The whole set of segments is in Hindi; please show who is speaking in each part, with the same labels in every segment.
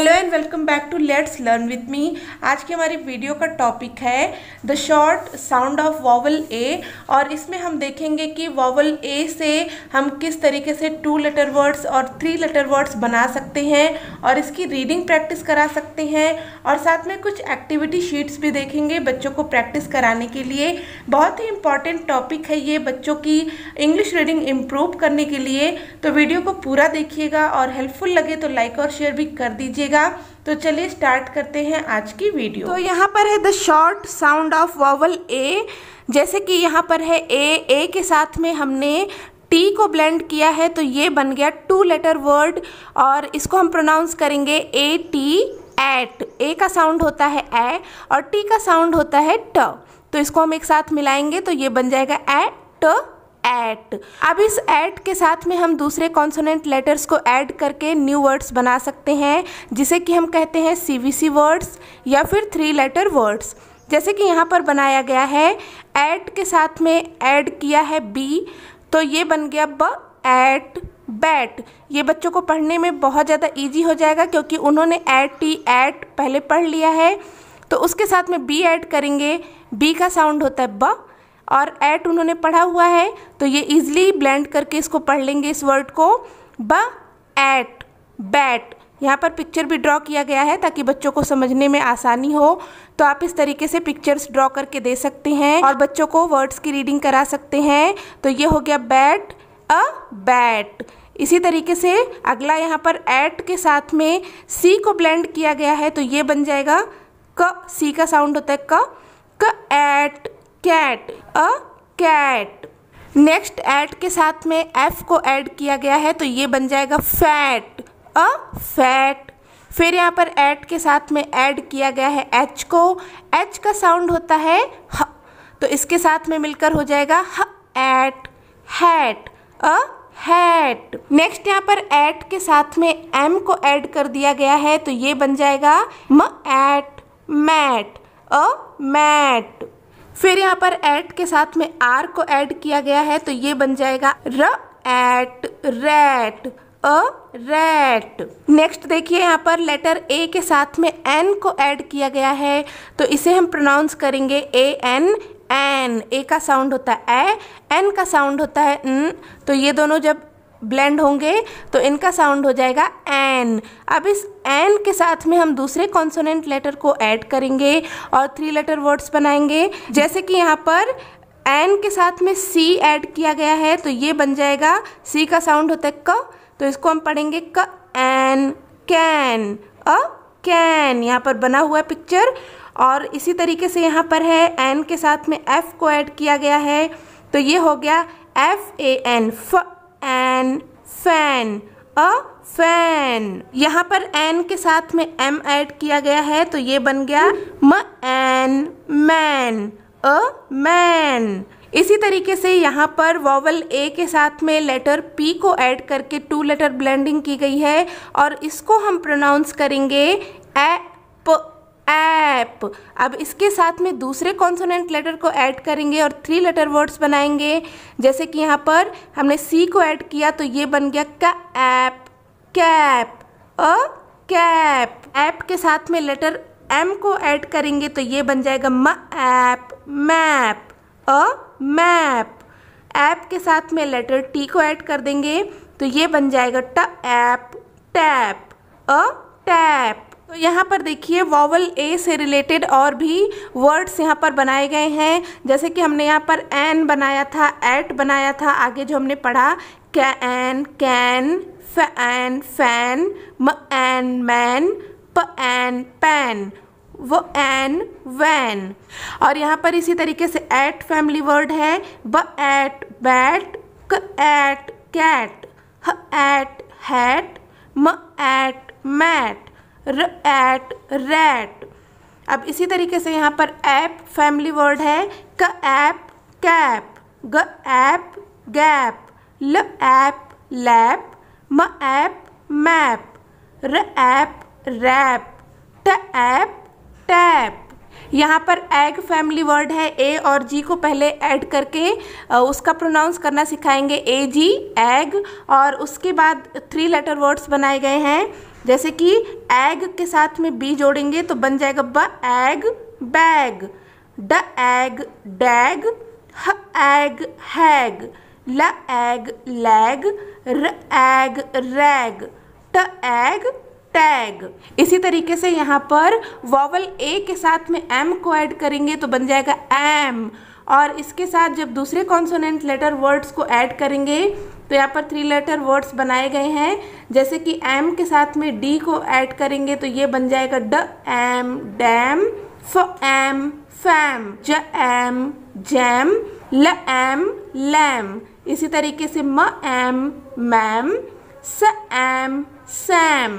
Speaker 1: Hello and welcome back to let's learn with me आज की हमारी वीडियो का टॉपिक है the short sound of vowel A और इसमें हम देखेंगे कि वॉवल ए से हम किस तरीके से टू लेटर वर्ड्स और थ्री लेटर वर्ड्स बना सकते हैं और इसकी रीडिंग प्रैक्टिस करा सकते हैं और साथ में कुछ एक्टिविटी शीट्स भी देखेंगे बच्चों को प्रैक्टिस कराने के लिए बहुत ही इंपॉर्टेंट टॉपिक है ये बच्चों की इंग्लिश रीडिंग इम्प्रूव करने के लिए तो वीडियो को पूरा देखिएगा और हेल्पफुल लगे तो लाइक और शेयर भी कर दीजिए कीजिएगा तो चलिए स्टार्ट करते हैं आज की वीडियो तो यहाँ पर है the short sound of vowel A जैसे कि यहाँ पर है ए ए के साथ में हमने टी को ब्लेंड किया है तो ये बन गया टू लेटर वर्ड और इसको हम प्रोनाउंस करेंगे ए टी एट ए का साउंड होता है ए और टी का साउंड होता है ट तो इसको हम एक साथ मिलाएंगे तो ये बन जाएगा ए ट एट अब इस एट के साथ में हम दूसरे कॉन्सोनेंट लेटर्स को ऐड करके न्यू वर्ड्स बना सकते हैं जिसे कि हम कहते हैं सी वी सी वर्ड्स या फिर थ्री लेटर वर्ड्स जैसे कि यहाँ पर बनाया गया है ऐट के साथ में ऐड किया है बी तो ये बन गया ब एट बैट ये बच्चों को पढ़ने में बहुत ज़्यादा ईजी हो जाएगा क्योंकि उन्होंने ऐट टी एट पहले पढ़ लिया है तो उसके साथ में बी ऐड करेंगे बी का साउंड होता है ब और एट उन्होंने पढ़ा हुआ है तो ये इजिली ब्लेंड करके इसको पढ़ लेंगे इस वर्ड को ब एट बैट यहाँ पर पिक्चर भी ड्रॉ किया गया है ताकि बच्चों को समझने में आसानी हो तो आप इस तरीके से पिक्चर्स ड्रॉ करके दे सकते हैं और बच्चों को वर्ड्स की रीडिंग करा सकते हैं तो ये हो गया बैट अ बैट इसी तरीके से अगला यहाँ पर एट के साथ में सी को ब्लेंड किया गया है तो ये बन जाएगा क सी का साउंड होता है क क at cat a cat next ad के साथ में एफ को ऐड किया गया है तो ये बन जाएगा फैट अ फैट फिर यहाँ पर एड के साथ में ऐड किया गया है एच को एच का साउंड होता है ह तो इसके साथ में मिलकर हो जाएगा ह at hat a hat next यहाँ पर एट के साथ में एम को ऐड कर दिया गया है तो ये बन जाएगा म एट मैट अ मैट फिर यहाँ पर एट के साथ में आर को ऐड किया गया है तो ये बन जाएगा र at rat a rat next देखिए यहाँ पर लेटर ए के साथ में एन को ऐड किया गया है तो इसे हम प्रोनाउंस करेंगे ए एन एन ए का साउंड होता है ए एन का साउंड होता है न तो ये दोनों जब ब्लेंड होंगे तो इनका साउंड हो जाएगा एन अब इस एन के साथ में हम दूसरे कॉन्सोनेंट लेटर को ऐड करेंगे और थ्री लेटर वर्ड्स बनाएंगे जैसे कि यहाँ पर एन के साथ में सी ऐड किया गया है तो ये बन जाएगा सी का साउंड होता है क तो इसको हम पढ़ेंगे क एन कैन अ कैन यहाँ पर बना हुआ पिक्चर और इसी तरीके से यहाँ पर है एन के साथ में एफ़ को ऐड किया गया है तो ये हो गया एफ ए एन फ एन फैन अ फैन यहाँ पर एन के साथ में एम ऐड किया गया है तो ये बन गया म एन मैन अ मैन इसी तरीके से यहाँ पर वॉवल ए के साथ में लेटर पी को ऐड करके टू लेटर ब्लेंडिंग की गई है और इसको हम प्रोनाउंस करेंगे ए ऐप अब इसके साथ में दूसरे कॉन्सोनेंट लेटर को ऐड करेंगे और थ्री लेटर वर्ड्स बनाएंगे जैसे कि यहाँ पर हमने सी को ऐड किया तो ये बन गया का ap cap a cap ap के साथ में लेटर एम को ऐड करेंगे तो ये बन जाएगा म ap map a map ap के साथ में लेटर टी को ऐड कर देंगे तो ये बन जाएगा ट ऐप टैप अ टैप तो यहाँ पर देखिए वॉवल ए से रिलेटेड और भी वर्ड्स यहाँ पर बनाए गए हैं जैसे कि हमने यहाँ पर एन बनाया था एट बनाया था आगे जो हमने पढ़ा कैन कैन फैन फैन म एन मैन प एन पैन वो एन वैन और यहाँ पर इसी तरीके से एट फैमिली वर्ड है ब एट बैट क एट कैट ह एट हैट म एट मैट र एट रैट अब इसी तरीके से यहाँ पर ऐप फैमिली वर्ड है क ऐप कैप ग ऐप गैप ल ऐप लैप म ऐप मैप र ऐप रैप ट ऐप टैप यहाँ पर एग फैमिली वर्ड है ए और जी को पहले ऐड करके उसका प्रोनाउंस करना सिखाएंगे ए जी एग और उसके बाद थ्री लेटर वर्ड्स बनाए गए हैं जैसे कि एग के साथ में बी जोड़ेंगे तो बन जाएगा ब एग बैग ड एग डैग ह एग हैग ल एग लैग र एग रैग ट एग टैग इसी तरीके से यहाँ पर वॉवल ए के साथ में एम को ऐड करेंगे तो बन जाएगा एम और इसके साथ जब दूसरे कॉन्सोनेंट लेटर वर्ड्स को ऐड करेंगे तो यहाँ पर थ्री लेटर वर्ड्स बनाए गए हैं जैसे कि एम के साथ में डी को ऐड करेंगे तो ये बन जाएगा ड एम डैम फ एम फैम ज एम जैम ल एम लैम इसी तरीके से म एम मैम स एम सैम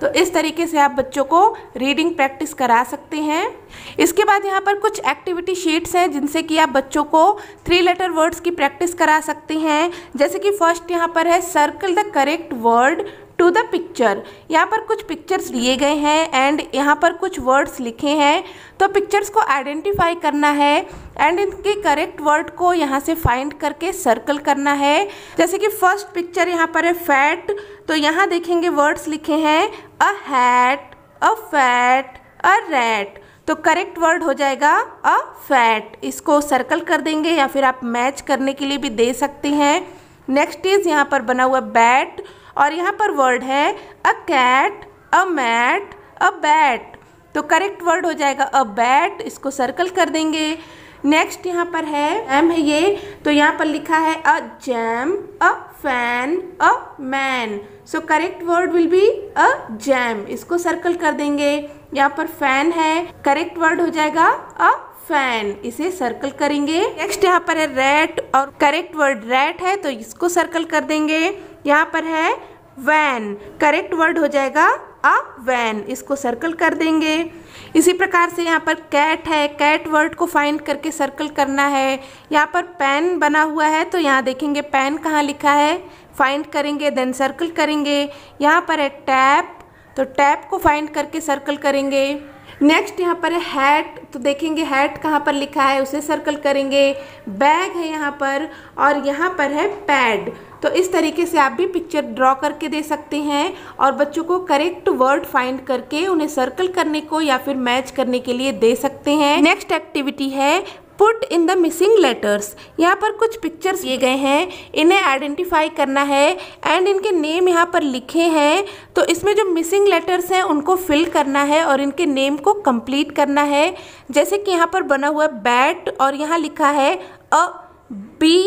Speaker 1: तो इस तरीके से आप बच्चों को रीडिंग प्रैक्टिस करा सकते हैं इसके बाद यहाँ पर कुछ एक्टिविटी शीट्स हैं जिनसे कि आप बच्चों को थ्री लेटर वर्ड्स की प्रैक्टिस करा सकते हैं जैसे कि फर्स्ट यहाँ पर है circle the correct word to the picture यहाँ पर कुछ पिक्चर्स लिए गए हैं एंड यहाँ पर कुछ वर्ड्स लिखे हैं तो पिक्चर्स को आइडेंटिफाई करना है एंड इनके करेक्ट वर्ड को यहाँ से फाइंड करके सर्कल करना है जैसे कि फर्स्ट पिक्चर यहाँ पर है फैट तो यहाँ देखेंगे वर्ड्स लिखे हैं a hat a fat a rat तो करेक्ट वर्ड हो जाएगा अ फैट इसको सर्कल कर देंगे या फिर आप मैच करने के लिए भी दे सकते हैं नेक्स्ट इज़ यहाँ पर बना हुआ बैट और यहाँ पर वर्ड है a cat a mat a bat तो करेक्ट वर्ड हो जाएगा अ बैट इसको सर्कल कर देंगे नेक्स्ट यहाँ पर है एम है ये तो यहाँ पर लिखा है a jam a fan a man so correct word will be a jam इसको सर्कल कर देंगे यहाँ पर फैन है करेक्ट वर्ड हो जाएगा अ फैन इसे सर्कल करेंगे नेक्स्ट यहाँ पर है रेट और करेक्ट वर्ड रेट है तो इसको सर्कल कर देंगे यहाँ पर है वैन करेक्ट वर्ड हो जाएगा अ वैन इसको सर्कल कर देंगे इसी प्रकार से यहाँ पर कैट है कैट वर्ड को फाइंड करके सर्कल करना है यहाँ पर पेन बना हुआ है तो यहाँ देखेंगे पेन कहाँ लिखा है फाइंड करेंगे देन सर्कल करेंगे यहाँ पर है टैप तो टैप को फाइंड करके सर्कल करेंगे नेक्स्ट यहाँ पर है हैट तो देखेंगे हैट कहाँ पर लिखा है उसे सर्कल करेंगे बैग है यहाँ पर और यहाँ पर है पैड तो इस तरीके से आप भी पिक्चर ड्रॉ करके दे सकते हैं और बच्चों को करेक्ट वर्ड फाइंड करके उन्हें सर्कल करने को या फिर मैच करने के लिए दे सकते हैं नेक्स्ट एक्टिविटी है put in the missing letters यहाँ पर कुछ पिक्चर्स दिए गए हैं इन्हें आइडेंटिफाई करना है एंड इनके नेम यहाँ पर लिखे हैं तो इसमें जो मिसिंग लेटर्स हैं उनको फिल करना है और इनके नेम को कंप्लीट करना है जैसे कि यहाँ पर बना हुआ बैट और यहाँ लिखा है अ बी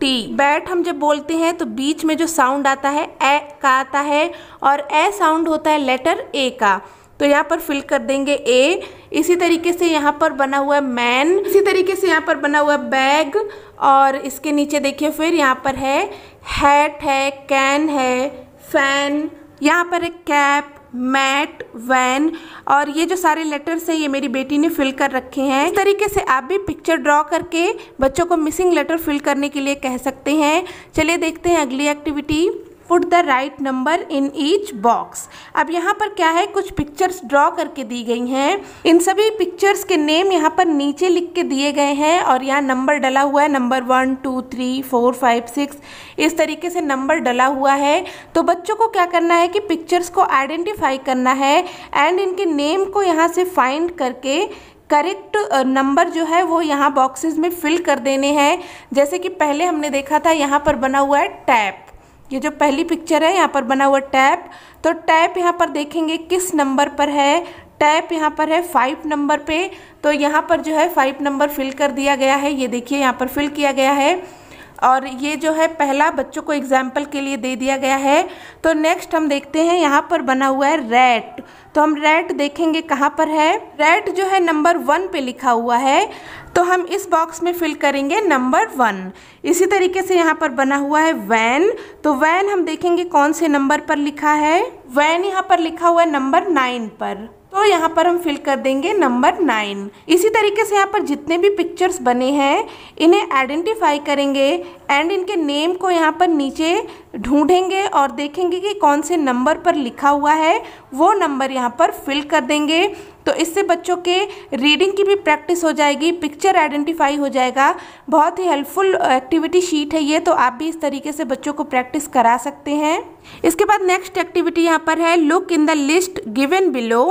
Speaker 1: टी बैट हम जब बोलते हैं तो बीच में जो साउंड आता है ए का आता है और ए साउंड होता है लेटर ए का तो यहाँ पर फिल कर देंगे ए इसी तरीके से यहाँ पर बना हुआ है मैन इसी तरीके से यहाँ पर बना हुआ है बैग और इसके नीचे देखिए फिर यहाँ पर है हैट है कैन है फैन यहाँ पर है कैप मैट वैन और ये जो सारे लेटर्स हैं ये मेरी बेटी ने फिल कर रखे हैं इस तरीके से आप भी पिक्चर ड्रॉ करके बच्चों को मिसिंग लेटर फिल करने के लिए कह सकते हैं चलिए देखते हैं अगली activity put the right number in each box अब यहाँ पर क्या है कुछ पिक्चर्स ड्रॉ करके दी गई हैं इन सभी पिक्चर्स के नेम यहाँ पर नीचे लिख के दिए गए हैं और यहाँ नंबर डला हुआ है number one two three four five six इस तरीके से नंबर डला हुआ है तो बच्चों को क्या करना है कि पिक्चर्स को आइडेंटिफाई करना है एंड इनके नेम को यहाँ से फाइंड करके करेक्ट नंबर जो है वो यहाँ बॉक्सेस में फिल कर देने हैं जैसे कि पहले हमने देखा था यहाँ पर बना हुआ है टैप ये जो पहली पिक्चर है यहाँ पर बना हुआ टैप तो टैप यहाँ पर देखेंगे किस नंबर पर है टैप यहाँ पर है फाइव नंबर पे तो यहाँ पर जो है फाइव नंबर फिल कर दिया गया है ये देखिए यहाँ पर फिल किया गया है और ये जो है पहला बच्चों को एग्जाम्पल के लिए दे दिया गया है तो नेक्स्ट हम देखते हैं यहाँ पर बना हुआ है रेट तो हम रेट देखेंगे कहाँ पर है रेट जो है नंबर वन पे लिखा हुआ है तो हम इस बॉक्स में फिल करेंगे नंबर वन इसी तरीके से यहाँ पर बना हुआ है वैन तो वैन हम देखेंगे कौन से नंबर पर लिखा है वैन यहाँ पर लिखा हुआ है नंबर नाइन पर तो यहाँ पर हम फिल कर देंगे नंबर नाइन इसी तरीके से यहाँ पर जितने भी पिक्चर्स बने हैं इन्हें आइडेंटिफाई करेंगे एंड इनके नेम को यहाँ पर नीचे ढूंढेंगे और देखेंगे कि कौन से नंबर पर लिखा हुआ है वो नंबर यहाँ पर फिल कर देंगे तो इससे बच्चों के रीडिंग की भी प्रैक्टिस हो जाएगी पिक्चर आइडेंटिफाई हो जाएगा बहुत ही हेल्पफुल एक्टिविटी शीट है ये तो आप भी इस तरीके से बच्चों को प्रैक्टिस करा सकते हैं इसके बाद नेक्स्ट एक्टिविटी यहाँ पर है look in the list given below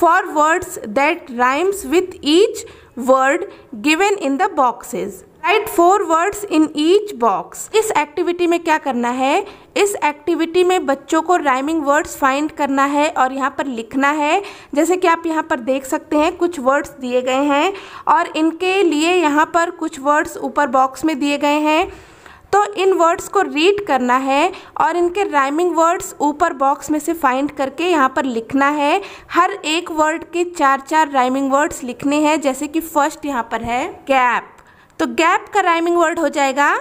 Speaker 1: for words that rhymes with each word given in the boxes write four words in each box इस एक्टिविटी में क्या करना है इस एक्टिविटी में बच्चों को राइमिंग वर्ड्स फाइंड करना है और यहाँ पर लिखना है जैसे कि आप यहाँ पर देख सकते हैं कुछ वर्ड्स दिए गए हैं और इनके लिए यहाँ पर कुछ वर्ड्स ऊपर बॉक्स में दिए गए हैं तो इन वर्ड्स को रीड करना है और इनके राइमिंग वर्ड्स ऊपर बॉक्स में से फाइंड करके यहाँ पर लिखना है हर एक वर्ड के चार चार राइमिंग वर्ड्स लिखने हैं जैसे कि फर्स्ट यहाँ पर है गैप तो गैप का राइमिंग वर्ड हो जाएगा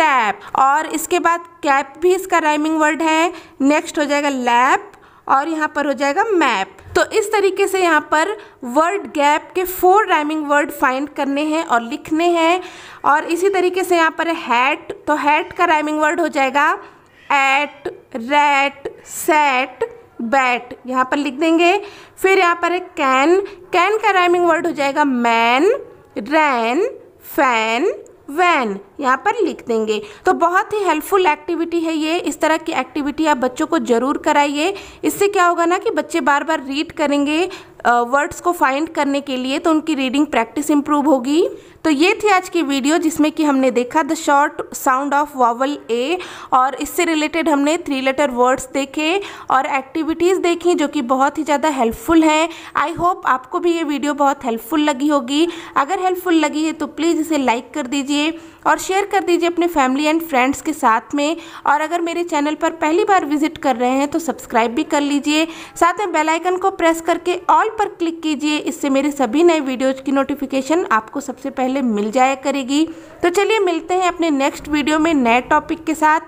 Speaker 1: टैप और इसके बाद कैप भी इसका राइमिंग वर्ड है नेक्स्ट हो जाएगा लैप और यहाँ पर हो जाएगा मैप तो इस तरीके से यहाँ पर वर्ड गैप के फोर राइमिंग वर्ड फाइंड करने हैं और लिखने हैं और इसी तरीके से यहाँ पर हैट तो हैट का राइमिंग वर्ड हो जाएगा एट रैट सेट बैट यहाँ पर लिख देंगे फिर यहाँ पर है कैन कैन का राइमिंग वर्ड हो जाएगा मैन रैन fan, van. यहाँ पर लिख देंगे तो बहुत ही हेल्पफुल एक्टिविटी है ये इस तरह की एक्टिविटी आप बच्चों को ज़रूर कराइए इससे क्या होगा ना कि बच्चे बार बार रीड करेंगे वर्ड्स को फाइंड करने के लिए तो उनकी रीडिंग प्रैक्टिस इम्प्रूव होगी तो ये थी आज की वीडियो जिसमें कि हमने देखा the short sound of vowel A और इससे रिलेटेड हमने थ्री लेटर वर्ड्स देखे और एक्टिविटीज़ देखी जो कि बहुत ही ज़्यादा हेल्पफुल हैं आई होप आपको भी ये वीडियो बहुत हेल्पफुल लगी होगी अगर हेल्पफुल लगी है तो प्लीज़ इसे लाइक कर दीजिए और शेयर कर दीजिए अपने फैमिली एंड फ्रेंड्स के साथ में और अगर मेरे चैनल पर पहली बार विजिट कर रहे हैं तो सब्सक्राइब भी कर लीजिए साथ में बेल आइकन को प्रेस करके ऑल पर क्लिक कीजिए इससे मेरे सभी नए वीडियोज की नोटिफिकेशन आपको सबसे पहले मिल जाया करेगी तो चलिए मिलते हैं अपने नेक्स्ट वीडियो में नए टॉपिक के साथ